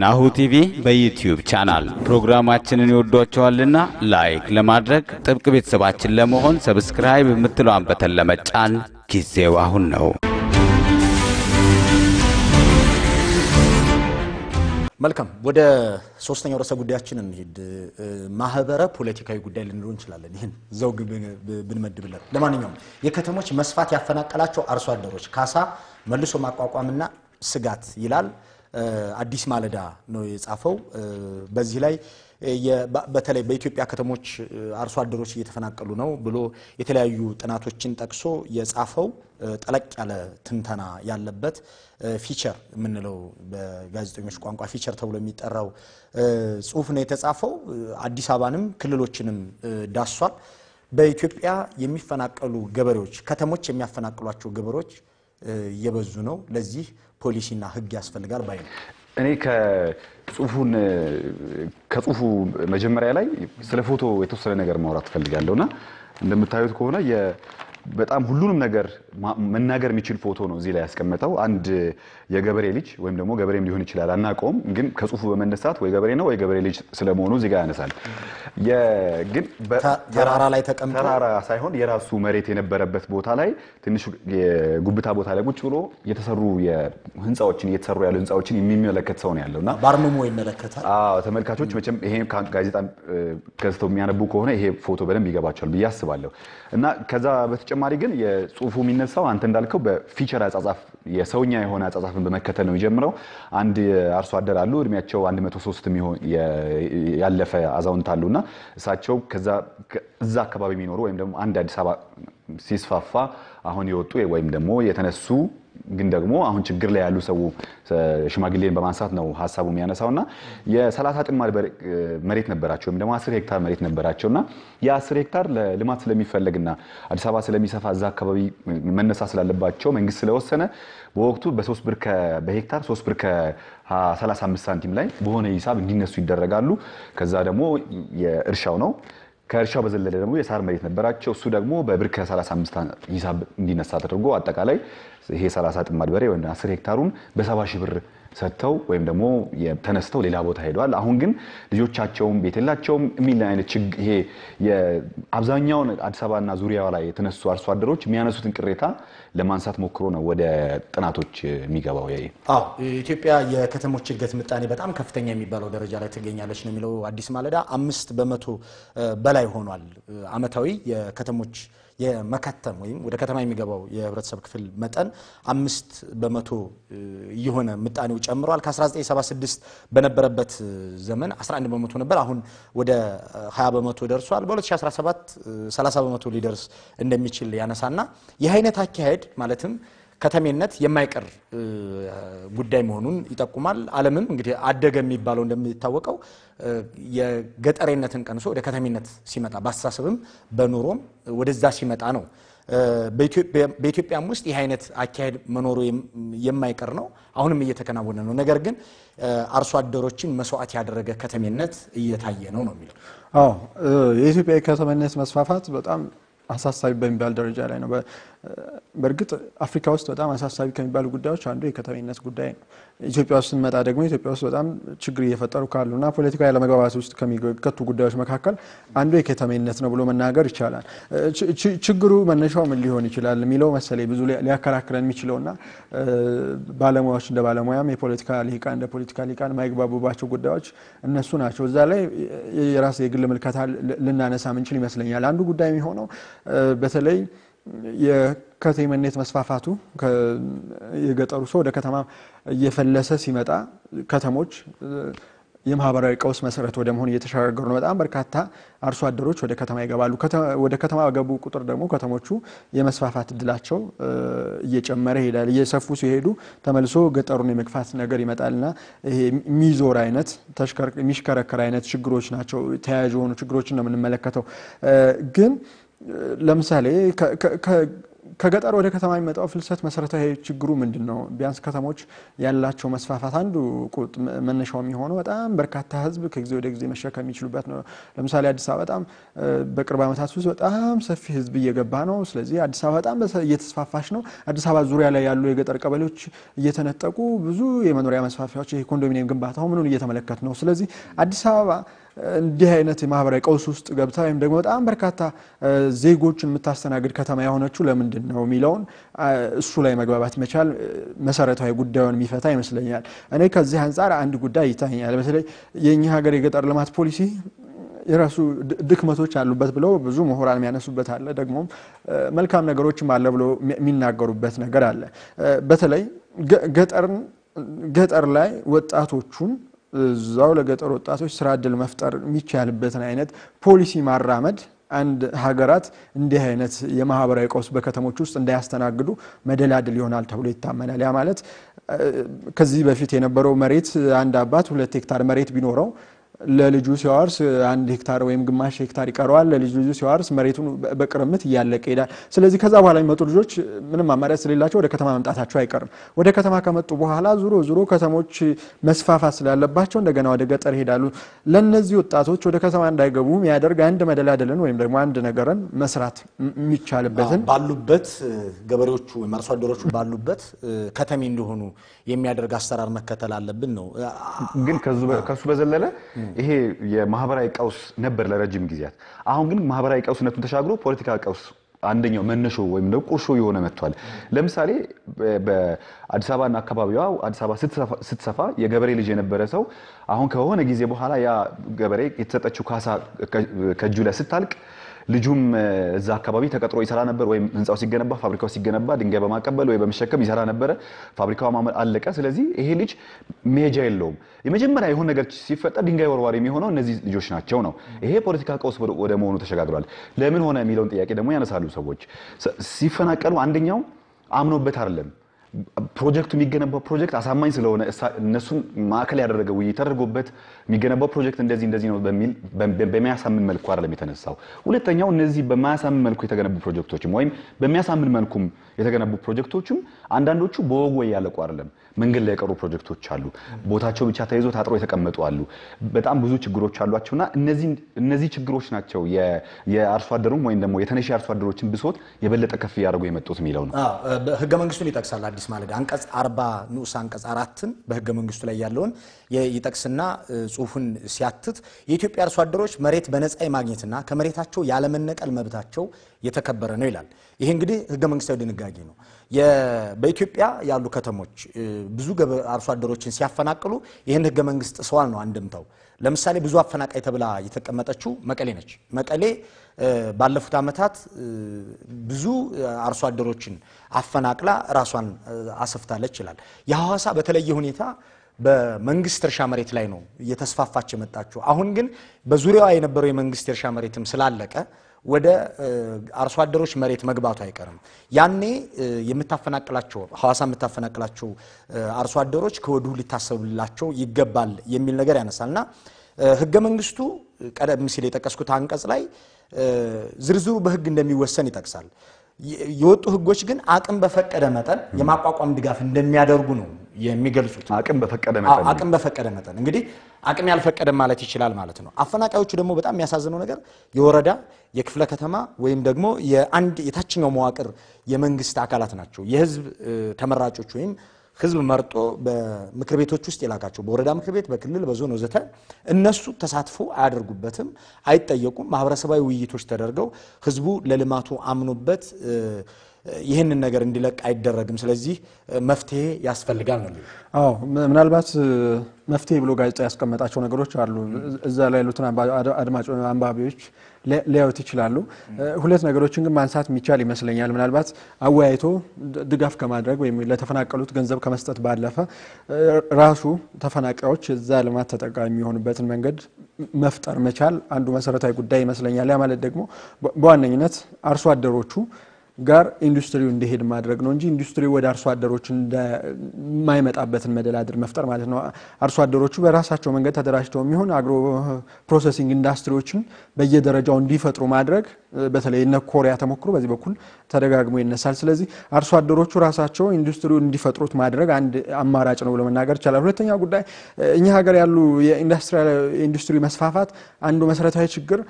ናሁ ቲቪ በዩትዩብ ቻናል ፕሮግራማችንን ይወዷቸዋልና ላይክ ለማድረግ ጥብቅ ቤተሰባችን ለመሆን ሰብስክራይብ የምትለዋን በተን ለመጫን ጊዜው አሁን ነው። መልካም ወደ ሶስተኛው ርዕሰ ጉዳያችን እንሄድ። ማህበረ ፖለቲካዊ ጉዳይ ልንለው እንችላለን። ይህን ዘውግ ብንመድብለት። ለማንኛውም የከተሞች መስፋት ያፈናቀላቸው አርሶ አደሮች ካሳ መልሶ ማቋቋምና ስጋት ይላል። አዲስ ማለዳ ነው የጻፈው። በዚህ ላይ በተለይ በኢትዮጵያ ከተሞች አርሶ አደሮች እየተፈናቀሉ ነው ብሎ የተለያዩ ጥናቶችን ጠቅሶ የጻፈው ጠለቅ ያለ ትንተና ያለበት ፊቸር የምንለው በጋዜጠኞች ቋንቋ ፊቸር ተብሎ የሚጠራው ጽሁፍ ነው የተጻፈው። አዲስ አበባንም ክልሎችንም ዳሷል። በኢትዮጵያ የሚፈናቀሉ ገበሬዎች ከተሞች የሚያፈናቅሏቸው ገበሬዎች እየበዙ ነው። ለዚህ ፖሊሲና ህግ ያስፈልጋል ባይ ነው። እኔ ከጽሁፉን ከጽሁፉ መጀመሪያ ላይ ስለ ፎቶ የተወሰነ ነገር ማውራት እና እንደምታዩት ከሆነ በጣም ሁሉንም ነገር መናገር የሚችል ፎቶ ነው እዚህ ላይ ያስቀመጠው። አንድ የገበሬ ልጅ ወይም ደግሞ ገበሬም ሊሆን ይችላል አናውቀውም፣ ግን ከጽሁፉ በመነሳት ወይ ገበሬ ነው ወይ ገበሬ ልጅ ስለመሆኑ እዚህ ጋር ያነሳል። ግን ተራራ ላይ ተቀምጦ ተራራ ሳይሆን የራሱ መሬት የነበረበት ቦታ ላይ ትንሽ የጉብታ ቦታ ላይ ቁጭ ብሎ የተሰሩ ህንፃዎችን እየተሰሩ ያሉ ህንፃዎችን የሚመለከት ሰው ነው ያለው እና በአርምሞ ይመለከታል። ተመልካቾች መቼም ይሄ ጋዜጣ ገዝተው የሚያነቡ ከሆነ ይሄ ፎቶ በደንብ ይገባቸዋል ብዬ አስባለሁ እና ከዛ በ በተጨማሪ ግን የጽሁፉ የሚነሳው አንተ እንዳልከው በፊቸር አጻጻፍ የሰውኛ የሆነ አጻጻፍን በመከተል ነው የሚጀምረው። አንድ አርሶ አደር አሉ እድሜያቸው 103 የሚሆን ያለፈ አዛውንት አሉ እና እሳቸው እዛ አካባቢ የሚኖሩ ወይም ደግሞ አንድ አዲስ አበባ ሲስፋፋ አሁን የወጡ ወይም ደግሞ የተነሱ ግን ደግሞ አሁን ችግር ላይ ያሉ ሰው ሽማግሌን በማንሳት ነው ሀሳቡ የሚያነሳውና የሰላሳ ጥማድ መሬት ነበራቸው ወይም ደግሞ አስር ሄክታር መሬት ነበራቸው ነበራቸውና የአስር ሄክታር ለልማት ስለሚፈለግና አዲስ አበባ ስለሚሰፋ እዛ አካባቢ መነሳ ስላለባቸው መንግስት ስለወሰነ በወቅቱ በሶስት ብር በሄክታር ሶስት ብር ከ35 ሳንቲም ላይ በሆነ ሂሳብ እንዲነሱ ይደረጋሉ። ከዛ ደግሞ የእርሻው ነው ከእርሻው በዘለለ ደግሞ የሳር መሬት ነበራቸው። እሱ ደግሞ በብር ከ35 ሂሳብ እንዲነሳ ተደርጎ አጠቃላይ ይሄ 30 ጥማድ በሬ ወይም 10 ሄክታሩን በ70 ሺህ ብር ሰጥተው ወይም ደግሞ ተነስተው ሌላ ቦታ ሄደዋል። አሁን ግን ልጆቻቸውም ቤት የላቸውም የሚል አይነት ይሄ አብዛኛውን አዲስ አበባና ዙሪያዋ ላይ የተነሱ አርሶ አደሮች የሚያነሱትን ቅሬታ ለማንሳት ሞክሮ ነው ወደ ጥናቶች የሚገባው። ያ አዎ ኢትዮጵያ የከተሞች እድገት ምጣኔ በጣም ከፍተኛ የሚባለው ደረጃ ላይ ትገኛለች ነው የሚለው አዲስ ማለዳ አምስት በመቶ በላይ ሆኗል አመታዊ የከተሞች የመከተም ወይም ወደ ከተማ የሚገባው የህብረተሰብ ክፍል መጠን አምስት በመቶ እየሆነ ምጣኔው ጨምሯል። ከ1976 በነበረበት ዘመን 11 በመቶ ነበር። አሁን ወደ 20 በመቶ ደርሷል። በ2017 30 በመቶ ሊደርስ እንደሚችል ያነሳና ይህ አይነት አካሄድ ማለትም ከተሜነት የማይቀር ጉዳይ መሆኑን ይጠቁማል። ዓለምም እንግዲህ አደገ የሚባለው እንደሚታወቀው የገጠሬነትን ቀንሶ ወደ ከተሜነት ሲመጣ በአስተሳሰብም በኑሮም ወደዛ ሲመጣ ነው። በኢትዮጵያም ውስጥ ይህ አይነት አካሄድ መኖሩ የማይቀር ነው። አሁንም እየተከናወነ ነው። ነገር ግን አርሶ አደሮችን መስዋዕት ያደረገ ከተሜነት እየታየ ነው ነው የሚለው። አዎ የኢትዮጵያ የከተሜነት መስፋፋት በጣም አሳሳቢ በሚባል ደረጃ ላይ ነው። በእርግጥ አፍሪካ ውስጥ በጣም አሳሳቢ ከሚባሉ ጉዳዮች አንዱ የከተሜነት ጉዳይ ነው። ኢትዮጵያ ውስጥ ስንመጣ ደግሞ ኢትዮጵያ ውስጥ በጣም ችግር እየፈጠሩ ካሉና ፖለቲካዊ አለመግባባት ውስጥ ከሚከቱ ጉዳዮች መካከል አንዱ የከተሜነት ነው ብሎ መናገር ይቻላል። ችግሩ መነሻው ምን ሊሆን ይችላል የሚለው መሰለኝ ብዙ ሊያከራክረን ና ባለሙያዎች እንደ ባለሙያም የፖለቲካ ሊቃን እንደ ፖለቲካ ሊቃን የማይግባቡባቸው ጉዳዮች እነሱ ናቸው። እዛ ላይ የራስ የግል ምልከታ ልናነሳ ምንችል ይመስለኛል። አንዱ ጉዳይ የሚሆነው በተለይ የከተሜነት መስፋፋቱ የገጠሩ ሰው ወደ ከተማ እየፈለሰ ሲመጣ ከተሞች የማህበራዊ ቀውስ መሰረት ወደ መሆን እየተሸጋገሩ ነው። በጣም በርካታ አርሶ አደሮች ወደ ከተማ ይገባሉ። ወደ ከተማ በገቡ ቁጥር ደግሞ ከተሞቹ የመስፋፋት እድላቸው እየጨመረ ይሄዳል። እየሰፉ ሲሄዱ ተመልሶ ገጠሩን የመግፋት ነገር ይመጣልና ይሄ የሚዞር አይነት የሚሽከረከር አይነት ችግሮች ናቸው። ተያያዥ የሆኑ ችግሮችን ነው የምንመለከተው ግን ለምሳሌ ከገጠር ወደ ከተማ የሚመጣው ፍልሰት መሰረታዊ ችግሩ ምንድን ነው? ቢያንስ ከተሞች ያላቸው መስፋፋት አንዱ ቁጥ መነሻው የሚሆነው በጣም በርካታ ህዝብ ከጊዜ ወደ ጊዜ መሸከም የሚችሉበት ነው። ለምሳሌ አዲስ አበባ በጣም በቅርብ ዓመታት ውስጥ በጣም ሰፊ ህዝብ እየገባ ነው። ስለዚህ አዲስ አበባ በጣም እየተስፋፋች ነው። አዲስ አበባ ዙሪያ ላይ ያሉ የገጠር ቀበሌዎች እየተነጠቁ ብዙ የመኖሪያ መስፋፊያዎች፣ የኮንዶሚኒየም ግንባታው ምኑን እየተመለከት ነው። ስለዚህ አዲስ አበባ እንዲህ አይነት የማህበራዊ ቀውስ ውስጥ ገብታ ወይም ደግሞ በጣም በርካታ ዜጎችን የምታስተናግድ ከተማ የሆነችው ለምንድን ነው የሚለውን እሱ ላይ መግባባት መቻል መሰረታዊ ጉዳዩን የሚፈታ ይመስለኛል። እኔ ከዚህ አንጻር አንድ ጉዳይ ይታኛል። በተለይ የእኛ ሀገር የገጠር ልማት ፖሊሲ የራሱ ድክመቶች አሉበት ብለው ብዙ ምሁራን የሚያነሱበት አለ። ደግሞም መልካም ነገሮችም አለ ብሎ የሚናገሩበት ነገር አለ። በተለይ ገጠር ላይ ወጣቶቹን እዛው ለገጠር ወጣቶች ስራ እድል መፍጠር የሚቻልበትን አይነት ፖሊሲ ማራመድ አንድ ሀገራት እንዲህ አይነት የማህበራዊ ቀውስ በከተሞች ውስጥ እንዳያስተናግዱ መደላድል ይሆናል ተብሎ ይታመናል። ያ ማለት ከዚህ በፊት የነበረው መሬት አንድ አባት ሁለት ሄክታር መሬት ቢኖረው ለልጁ ሲያወርስ አንድ ሄክታር ወይም ግማሽ ሄክታር ይቀረዋል። ለልጅ ልጁ ሲያወርስ መሬቱን በቅርምት እያለቀ ይሄዳል። ስለዚህ ከዛ በኋላ የሚመጡ ልጆች ምንም አማራጭ ስለሌላቸው ወደ ከተማ መምጣታቸው አይቀርም። ወደ ከተማ ከመጡ በኋላ ዙሮ ዙሮ ከተሞች መስፋፋት ስላለባቸው እንደገና ወደ ገጠር ይሄዳሉ። ለእነዚህ ወጣቶች ወደ ከተማ እንዳይገቡ የሚያደርግ አንድ መደላደልን ወይም ደግሞ አንድ ነገርን መስራት የሚቻልበትን ባሉበት ገበሬዎቹ ወይም አርሶ አደሮቹ ባሉበት ከተሜ እንደሆኑ የሚያደርግ አሰራር መከተል አለብን ነው ግን ከሱ በዘለለ ይሄ የማህበራዊ ቀውስ ነበር ለረጅም ጊዜያት። አሁን ግን ማህበራዊ ቀውስነቱን ተሻግሮ ፖለቲካ ቀውስ አንደኛው መነሾ ወይም ደግሞ ቁርሾ የሆነ መጥቷል። ለምሳሌ በአዲስ አበባና አካባቢዋ አዲስ አበባ ስትሰፋ የገበሬ ልጅ የነበረ ሰው አሁን ከሆነ ጊዜ በኋላ ያ ገበሬ የተሰጠችው ካሳ ከእጁ ላይ ስታልቅ ልጁም እዛ አካባቢ ተቀጥሮ ይሰራ ነበር፣ ወይም ህንፃው ሲገነባ ፋብሪካው ሲገነባ ድንጋይ በማቀበል ወይ በመሸከም ይሰራ ነበረ። ፋብሪካው አለቀ። ስለዚህ ይሄ ልጅ መሄጃ የለውም። የመጀመሪያ የሆነ ነገር ሲፈጠር ድንጋይ ወርዋሪ የሚሆነው እነዚህ ልጆች ናቸው ነው። ይሄ ፖለቲካ ቀውስ ወደ መሆኑ ተሸጋግሯል። ለምን ሆነ የሚለውን ጥያቄ ደግሞ ያነሳሉ ሰዎች። ሲፈናቀሉ አንደኛው አምኖበት አይደለም ፕሮጀክቱ የሚገነባው ፕሮጀክት አሳማኝ ስለሆነ እነሱን ማዕከል ያደረገ ውይይት ተደርጎበት የሚገነባው ፕሮጀክት እንደዚህ እንደዚህ ነው በሚል በሚያሳምን መልኩ አይደለም የተነሳው። ሁለተኛው እነዚህ በማያሳምን መልኩ የተገነቡ ፕሮጀክቶችም ወይም በሚያሳምን መልኩም የተገነቡ ፕሮጀክቶችም አንዳንዶቹ በወጉ ያለቁ አይደለም። መንገድ ላይ የቀሩ ፕሮጀክቶች አሉ። ቦታቸው ብቻ ተይዞ ታጥሮ የተቀመጡ አሉ። በጣም ብዙ ችግሮች አሏቸውና እነዚህ ችግሮች ናቸው የአርሶ አደሩም ወይም ደግሞ የተነሽ የአርሶ አደሮችን ብሶት የበለጠ ከፍ እያደረጉ የመጡት የሚለው ነው። ህገ መንግስቱን ይጠቅሳል አዲስ ማለዳ አንቀጽ 40 ንዑስ አንቀጽ አራትን በህገ መንግስቱ ላይ ያለውን ይጠቅስና ጽሁፉን ሲያትት የኢትዮጵያ አርሶ አደሮች መሬት በነፃ የማግኘትና ከመሬታቸው ያለመነቀል መብታቸው የተከበረ ነው ይላል። ይሄ እንግዲህ ህገ መንግስታዊ ድንጋጌ ነው። በኢትዮጵያ ያሉ ከተሞች ብዙ አርሶ አደሮችን ሲያፈናቅሉ ይህን ህገ መንግስት ሰዋል ነው አንድምታው። ለምሳሌ ብዙ አፈናቃይ ተብላ የተቀመጠችው መቀሌ ነች። መቀሌ ባለፉት ዓመታት ብዙ አርሶ አደሮችን አፈናቅላ ራሷን አሰፍታለች ይላል። የሐዋሳ በተለየ ሁኔታ በመንግስት እርሻ መሬት ላይ ነው እየተስፋፋች የመጣችው። አሁን ግን በዙሪያዋ የነበረው የመንግስት እርሻ መሬትም ስላለቀ ወደ አርሶ አደሮች መሬት መግባቱ አይቀርም። ያኔ የምታፈናቅላቸው ሐዋሳ የምታፈናቅላቸው አርሶ አደሮች ከወዲሁ ሊታሰብላቸው ይገባል የሚል ነገር ያነሳልና ህገ መንግስቱ ቀደም ሲል የጠቀስኩት አንቀጽ ላይ ዝርዝሩ በህግ እንደሚወሰን ይጠቅሳል። የወጡ ህጎች ግን አቅም በፈቀደ መጠን የማቋቋም ድጋፍ እንደሚያደርጉ ነው የሚገልጹት አቅም በፈቀደ መጠን አቅም በፈቀደ መጠን እንግዲህ አቅም ያልፈቀደ ማለት ይችላል ማለት ነው። አፈናቃዮቹ ደግሞ በጣም የሚያሳዝነው ነገር የወረዳ የክፍለ ከተማ ወይም ደግሞ የአንድ የታችኛው መዋቅር የመንግስት አካላት ናቸው። የህዝብ ተመራጮች ወይም ህዝብ መርጦ በምክር ቤቶች ውስጥ የላካቸው በወረዳ ምክር ቤት፣ በክልል፣ በዞን ወዘተ እነሱ ተሳትፎ አያደርጉበትም፣ አይጠየቁም። ማህበረሰባዊ ውይይቶች ተደርገው ህዝቡ ለልማቱ አምኖበት ይህንን ነገር እንዲለቅ አይደረግም። ስለዚህ መፍትሄ ያስፈልጋል ነው። አዎ ምናልባት መፍትሄ ብሎ ጋዜጣ ያስቀመጣቸው ነገሮች አሉ። እዛ ላይ ያሉትን አድማጭ አንባቢዎች ሊያዩት ይችላሉ። ሁለት ነገሮችን ግን ማንሳት የሚቻል ይመስለኛል። ምናልባት አወያይቶ ድጋፍ ከማድረግ ወይም ለተፈናቀሉት ገንዘብ ከመስጠት ባለፈ ራሱ ተፈናቃዮች እዛ ልማት ተጠቃሚ የሚሆኑበትን መንገድ መፍጠር መቻል አንዱ መሰረታዊ ጉዳይ ይመስለኛል። ያ ማለት ደግሞ በዋነኝነት አርሶ አደሮቹ ጋር ኢንዱስትሪው እንዲሄድ ማድረግ ነው እንጂ ኢንዱስትሪ ወደ አርሶ አደሮች የማይመጣበትን መደላድር መፍጠር ማለት ነው። አርሶ አደሮቹ በራሳቸው መንገድ ተደራጅተው የሚሆን አግሮ ፕሮሰሲንግ ኢንዱስትሪዎችን በየደረጃው እንዲፈጥሩ ማድረግ በተለይ እነ ኮሪያ ተሞክሮ በዚህ በኩል ተደጋግሞ ይነሳል። ስለዚህ አርሶ አደሮቹ ራሳቸው ኢንዱስትሪው እንዲፈጥሩት ማድረግ አንድ አማራጭ ነው ብሎ መናገር ይቻላል። ሁለተኛ ጉዳይ እኛ ሀገር ያሉ የኢንዱስትሪ መስፋፋት አንዱ መሰረታዊ ችግር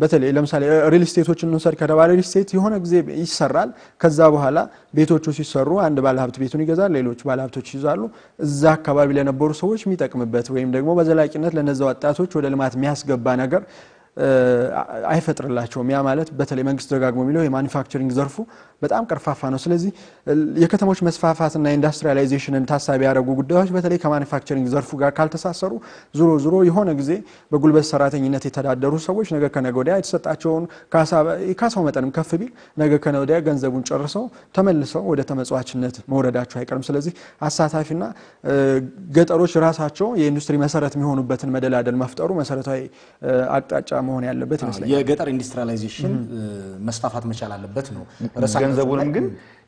በተለይ ለምሳሌ ሪል ስቴቶች እንውሰድ ከተባለ ሪል ስቴት የሆነ ጊዜ ይሰራል። ከዛ በኋላ ቤቶቹ ሲሰሩ አንድ ባለሀብት ቤቱን ይገዛል፣ ሌሎች ባለሀብቶች ይዛሉ እዛ አካባቢ ለነበሩ ሰዎች የሚጠቅምበት ወይም ደግሞ በዘላቂነት ለነዛ ወጣቶች ወደ ልማት የሚያስገባ ነገር አይፈጥርላቸውም። ያ ማለት በተለይ መንግስት ደጋግሞ የሚለው የማኒፋክቸሪንግ ዘርፉ በጣም ቀርፋፋ ነው። ስለዚህ የከተሞች መስፋፋትና ኢንዱስትሪላይዜሽንን ታሳቢ ያደረጉ ጉዳዮች በተለይ ከማኒፋክቸሪንግ ዘርፉ ጋር ካልተሳሰሩ ዙሮ ዙሮ የሆነ ጊዜ በጉልበት ሰራተኝነት የተዳደሩ ሰዎች ነገ ከነገ ወዲያ የተሰጣቸውን ካሳው መጠንም ከፍ ቢል ነገ ከነገ ወዲያ ገንዘቡን ጨርሰው ተመልሰው ወደ ተመጽዋችነት መውረዳቸው አይቀርም። ስለዚህ አሳታፊና ገጠሮች ራሳቸው የኢንዱስትሪ መሰረት የሚሆኑበትን መደላደል መፍጠሩ መሰረታዊ አቅጣጫ ስራ መሆን ያለበት ይመስለኛል። የገጠር ኢንዱስትሪላይዜሽን መስፋፋት መቻል አለበት ነው። ገንዘቡንም ግን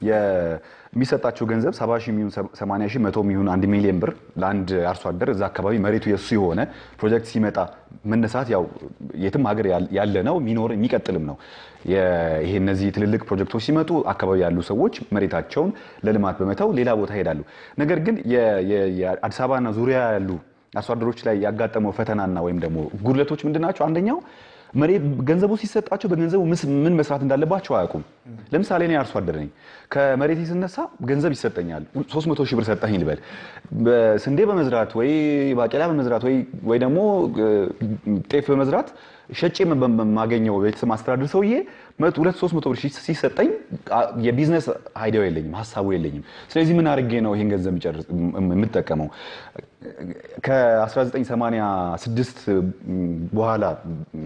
የሚሰጣቸው ገንዘብ ሰባ ሺህ የሚሆን ሰማንያ ሺህ መቶ የሚሆን አንድ ሚሊዮን ብር ለአንድ አርሶ አደር እዛ አካባቢ መሬቱ የሱ የሆነ ፕሮጀክት ሲመጣ መነሳት ያው የትም ሀገር ያለ ነው የሚኖር የሚቀጥልም ነው። ይሄ እነዚህ ትልልቅ ፕሮጀክቶች ሲመጡ አካባቢ ያሉ ሰዎች መሬታቸውን ለልማት በመተው ሌላ ቦታ ይሄዳሉ። ነገር ግን የአዲስ አበባና ዙሪያ ያሉ አርሶ አደሮች ላይ ያጋጠመው ፈተናና ወይም ደግሞ ጉድለቶች ምንድን ናቸው? አንደኛው መሬት ገንዘቡ ሲሰጣቸው በገንዘቡ ምን መስራት እንዳለባቸው አያውቁም። ለምሳሌ እኔ አርሶ አደር ነኝ። ከመሬት ስነሳ ገንዘብ ይሰጠኛል። 300 ሺህ ብር ሰጠኝ ልበል። ስንዴ በመዝራት ወይ ባቄላ በመዝራት ወይ ደግሞ ጤፍ በመዝራት ሸጬ የማገኘው ቤተሰብ ማስተዳደር ሰውዬ ሁለት ሶስት መቶ ብር ሲሰጠኝ የቢዝነስ አይዲያው የለኝም፣ ሀሳቡ የለኝም። ስለዚህ ምን አድርጌ ነው ይህን ገንዘብ የምጠቀመው? ከ1986 በኋላ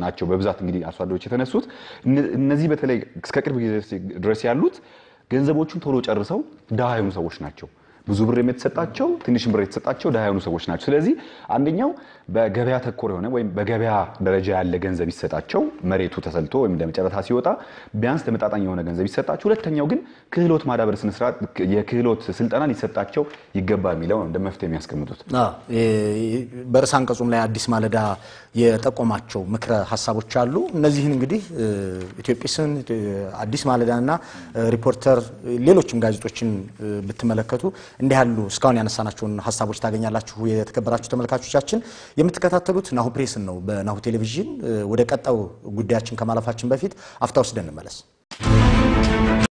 ናቸው በብዛት እንግዲህ አርሶ አደሮች የተነሱት። እነዚህ በተለይ እስከ ቅርብ ጊዜ ድረስ ያሉት ገንዘቦቹን ቶሎ ጨርሰው ድሃ የሆኑ ሰዎች ናቸው። ብዙ ብር የተሰጣቸው ትንሽ ብር የተሰጣቸው ድሃ የሆኑ ሰዎች ናቸው። ስለዚህ አንደኛው በገበያ ተኮር የሆነ ወይም በገበያ ደረጃ ያለ ገንዘብ ይሰጣቸው፣ መሬቱ ተሰልቶ ወይም ለመጨረታ ሲወጣ ቢያንስ ተመጣጣኝ የሆነ ገንዘብ ይሰጣቸው። ሁለተኛው ግን ክህሎት ማዳበር ስነስርዓት፣ የክህሎት ስልጠና ሊሰጣቸው ይገባ የሚለው እንደ መፍትሄ የሚያስቀምጡት በርዕሰ አንቀጹም ላይ አዲስ ማለዳ የጠቆማቸው ምክረ ሀሳቦች አሉ። እነዚህን እንግዲህ ኢትዮጵስን፣ አዲስ ማለዳና ሪፖርተር ሌሎችም ጋዜጦችን ብትመለከቱ እንዲህ ያሉ እስካሁን ያነሳናቸውን ሀሳቦች ታገኛላችሁ። የተከበራችሁ ተመልካቾቻችን የምትከታተሉት ናሁ ፕሬስን ነው በናሁ ቴሌቪዥን። ወደ ቀጣው ጉዳያችን ከማለፋችን በፊት አፍታ ወስደን እንመለስ።